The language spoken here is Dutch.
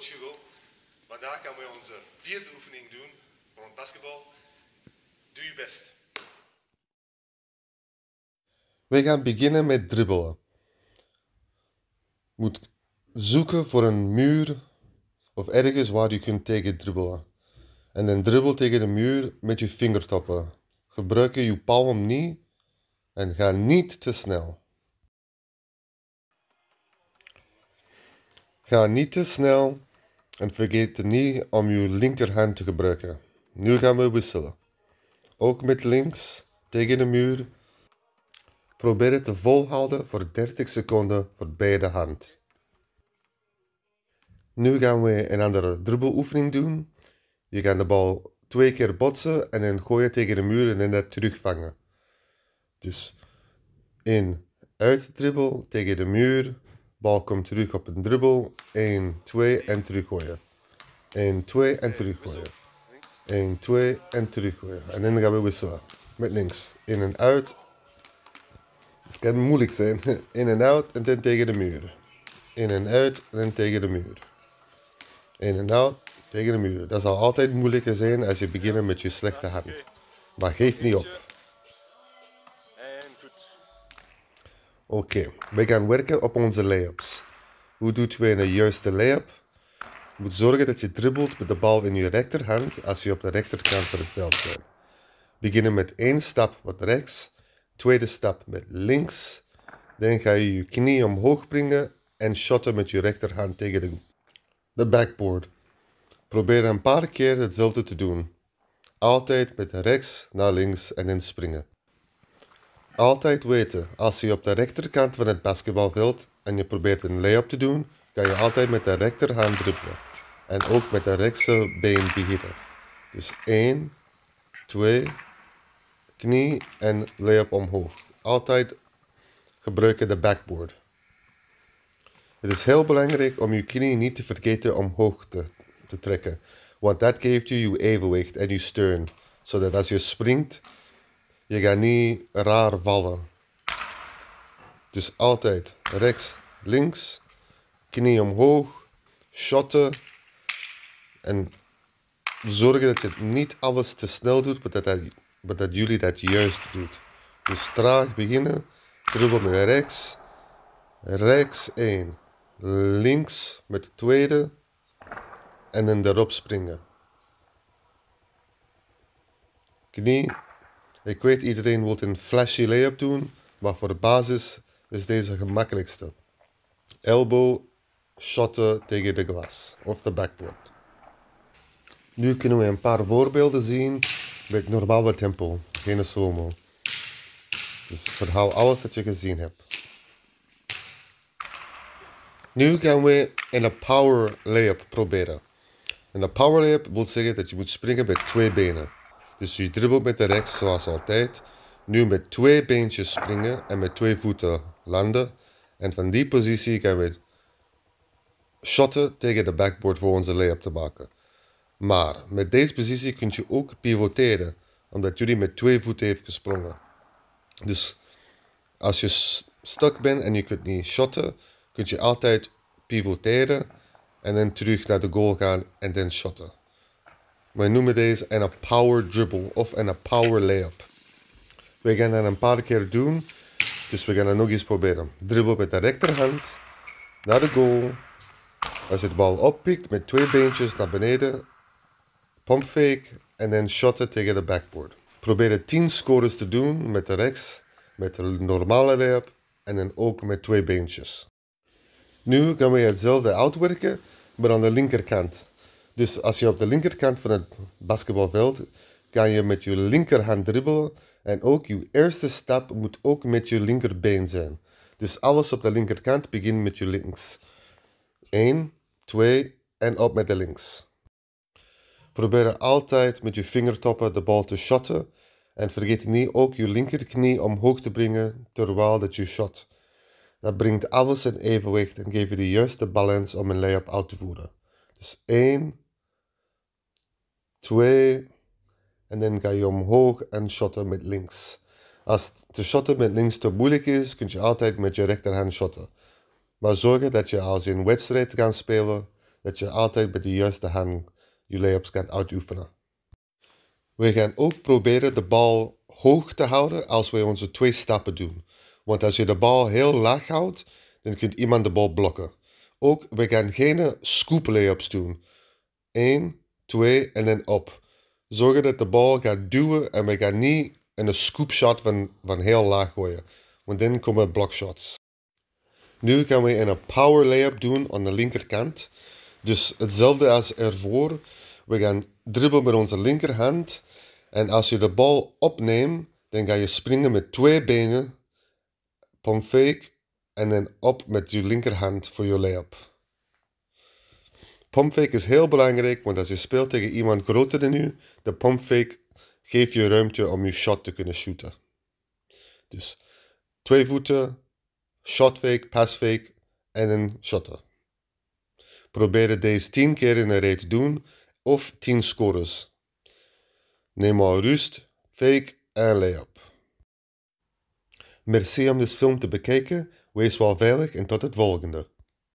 Portugal. Vandaag gaan we onze vierde oefening doen van basketbal. Doe je best. We gaan beginnen met dribbelen. Moet zoeken voor een muur of ergens waar je kunt tegen dribbelen. En dan dribbel tegen de muur met je vingertoppen. Gebruik je palm niet en ga niet te snel. Ga niet te snel en vergeet niet om uw linkerhand te gebruiken. Nu gaan we wisselen. Ook met links tegen de muur. Probeer het te volhouden voor 30 seconden voor beide hand. Nu gaan we een andere dribbeloefening doen. Je gaat de bal twee keer botsen en dan gooien tegen de muur en dan dat terugvangen. Dus in, uit dribbel tegen de muur, Bal komt terug op een dribbel. 1, 2 en teruggooien. 1, 2 en teruggooien. 1, 2 en teruggooien. En dan gaan we wisselen. Met links. In en uit. Het kan moeilijk zijn. In en uit en dan tegen de muur. In en uit en dan tegen de muur. In en uit, tegen de muur. Dat zal altijd moeilijker zijn als je begint met je slechte hand. Maar geef niet op. Oké, we gaan werken op onze layups. Hoe doet we een juiste layup? Je moet zorgen dat je dribbelt met de bal in je rechterhand als je op de rechterkant van het veld bent. Beginnen met één stap wat rechts, tweede stap met links. Dan ga je je knie omhoog brengen en shotten met je rechterhand tegen de, de backboard. Probeer een paar keer hetzelfde te doen. Altijd met rechts naar links en dan springen. Altijd weten, als je op de rechterkant van het basketbalveld en je probeert een lay-up te doen, kan je altijd met de rechterhand dribbelen. En ook met de rechtse been beginnen. Dus 1, 2, knie en lay-up omhoog. Altijd gebruiken de backboard. Het is heel belangrijk om je knie niet te vergeten omhoog te, te trekken. Want dat geeft je je evenwicht en je steun. Zodat als je springt, je gaat niet raar vallen. Dus altijd rechts, links, knie omhoog, shotten. En zorgen dat je niet alles te snel doet, maar dat, dat, jullie dat juist doet. Dus traag beginnen, terug met rechts, rechts één, links met de tweede en dan erop springen. Knie ik weet iedereen wil een flashy layup doen, maar voor de basis is deze gemakkelijkste. Elbow shotten tegen de glas of de backboard. Nu kunnen we een paar voorbeelden zien met normale tempo, geen slow-mo. Dus verhaal alles wat je gezien hebt. Nu gaan we een power layup proberen. een power layup wil zeggen dat je moet springen met twee benen. Dus je dribbelt met de rechts zoals altijd. Nu met twee beentjes springen en met twee voeten landen. En van die positie gaan we shotten tegen de backboard voor onze layup te maken. Maar met deze positie kun je ook pivoteren, omdat jullie met twee voeten heeft gesprongen. Dus als je stuk bent en je kunt niet shotten, kun je altijd pivoteren en dan terug naar de goal gaan en dan shotten. Wij noemen deze een power dribble of een power layup. We gaan dat een paar keer doen, dus we gaan dat nog eens proberen. Dribbel met de rechterhand naar de goal. Als je de bal oppikt met twee beentjes naar beneden, pump fake en dan shotten tegen de backboard. Probeer 10 scores te doen met de rechts, met de normale layup en dan ook met twee beentjes. Nu gaan we hetzelfde uitwerken, maar aan de linkerkant. Dus als je op de linkerkant van het basketbalveld kan je met je linkerhand dribbelen en ook je eerste stap moet ook met je linkerbeen zijn. Dus alles op de linkerkant begint met je links. 1, 2 en op met de links. Probeer altijd met je vingertoppen de bal te shotten en vergeet niet ook je linkerknie omhoog te brengen terwijl dat je shot. Dat brengt alles in evenwicht en geeft je de juiste balans om een layup uit te voeren. Dus 1, 2 en dan ga je omhoog en shotten met links. Als te shotten met links te moeilijk is, kun je altijd met je rechterhand shotten. Maar zorg dat je als je een wedstrijd gaat spelen, dat je altijd met de juiste hand je layups kan uitoefenen. We gaan ook proberen de bal hoog te houden als we onze twee stappen doen. Want als je de bal heel laag houdt, dan kunt iemand de bal blokken. Ook, we gaan geen scoop layups doen. 1, 2 en dan op. Zorgen dat de bal gaat duwen en we gaan niet in een scoop shot van, van heel laag gooien. Want dan komen shots. Nu gaan we een power layup doen aan de linkerkant. Dus hetzelfde als ervoor. We gaan dribbelen met onze linkerhand. En als je de bal opneemt, dan ga je springen met twee benen. Pump fake en dan op met je linkerhand voor je layup. fake is heel belangrijk, want als je speelt tegen iemand groter dan u, de pumpfake geeft je ruimte om je shot te kunnen shooten. Dus twee voeten, shot fake, pass fake en een shotter. Probeer deze 10 keer in een rij te doen of 10 scores. Neem al rust, fake en layup. Merci om dit film te bekijken. Wees wel veilig en tot het volgende.